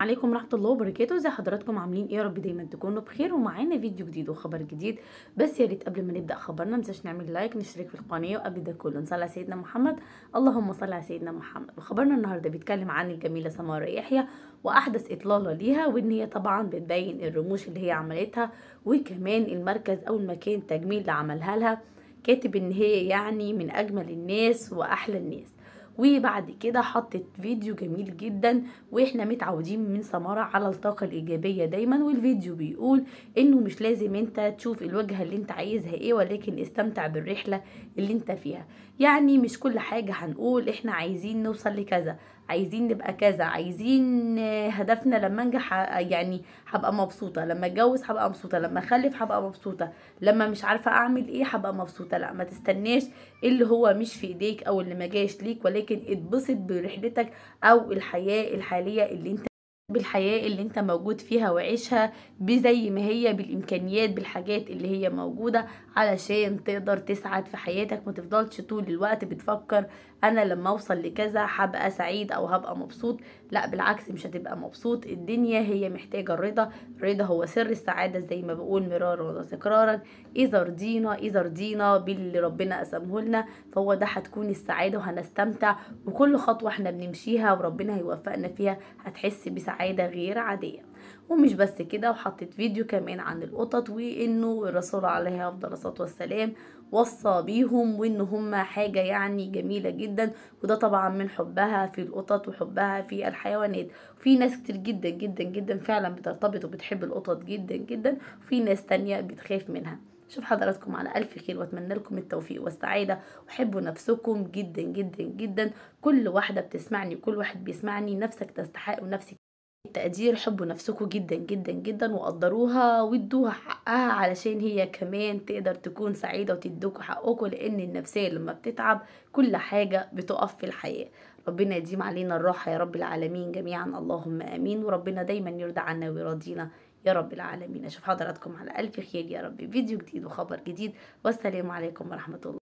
عليكم ورحمه الله وبركاته ازي حضراتكم عاملين ايه يا رب دايما تكونوا بخير ومعانا فيديو جديد وخبر جديد بس يا ريت قبل ما نبدا خبرنا متنساش نعمل لايك نشترك في القناه وقبل ده كله نصلي على سيدنا محمد اللهم صل على سيدنا محمد وخبرنا النهارده بيتكلم عن الجميله سماره يحيى واحدث اطلاله ليها وان هي طبعا بتبين الرموش اللي هي عملتها وكمان المركز او المكان تجميل اللي عملها لها كاتب ان هي يعني من اجمل الناس واحلى الناس وبعد كده حطت فيديو جميل جدا واحنا متعودين من سمارة على الطاقة الايجابية دايما والفيديو بيقول انه مش لازم انت تشوف الوجهة اللي انت عايزها ايه ولكن استمتع بالرحلة اللي انت فيها يعني مش كل حاجة هنقول احنا عايزين نوصل لكذا عايزين نبقى كذا عايزين هدفنا لما انجح يعني هبقى مبسوطه لما اتجوز هبقى مبسوطه لما اخلف هبقى مبسوطه لما مش عارفه اعمل ايه هبقى مبسوطه لا ما تستناش اللي هو مش في ايديك او اللي ما جايش ليك ولكن اتبسط برحلتك او الحياه الحاليه اللي انت بالحياة اللي انت موجود فيها وعيشها بزي ما هي بالامكانيات بالحاجات اللي هي موجودة علشان تقدر تسعد في حياتك ما تفضلش طول الوقت بتفكر انا لما اوصل لكذا هبقى سعيد او هبقى مبسوط لا بالعكس مش هتبقى مبسوط الدنيا هي محتاجة الرضا الرضا هو سر السعادة زي ما بقول مرارا وتكرارا اذا رضينا اذا رضينا باللي ربنا قسمه لنا فهو ده هتكون السعادة وهنستمتع وكل خطوة احنا بنمشيها وربنا هيوفقنا فيها هتحس بسعادة سعادة غير عادية ومش بس كده وحطيت فيديو كمان عن القطط وانه الرسول عليه افضل الصلاه والسلام وصى بيهم وان هما حاجه يعني جميله جدا وده طبعا من حبها في القطط وحبها في الحيوانات في ناس كتير جدا جدا جدا فعلا بترتبط وبتحب القطط جدا جدا وفي ناس تانية بتخاف منها شوف حضراتكم على ألف خير وأتمنى لكم التوفيق والسعادة وحبوا نفسكم جدا جدا جدا كل واحدة بتسمعني كل واحد بيسمعني نفسك تستحق ونفسك التقدير حبوا نفسكم جدا جدا جدا وقدروها وادوها حقها علشان هي كمان تقدر تكون سعيده وتدوكوا حقكم لان النفسيه لما بتتعب كل حاجه بتقف في الحياه ربنا يديم علينا الراحه يا رب العالمين جميعا اللهم امين وربنا دايما يرضى عنا ويرضينا يا رب العالمين اشوف حضراتكم على الف خير يا رب فيديو جديد وخبر جديد والسلام عليكم ورحمه الله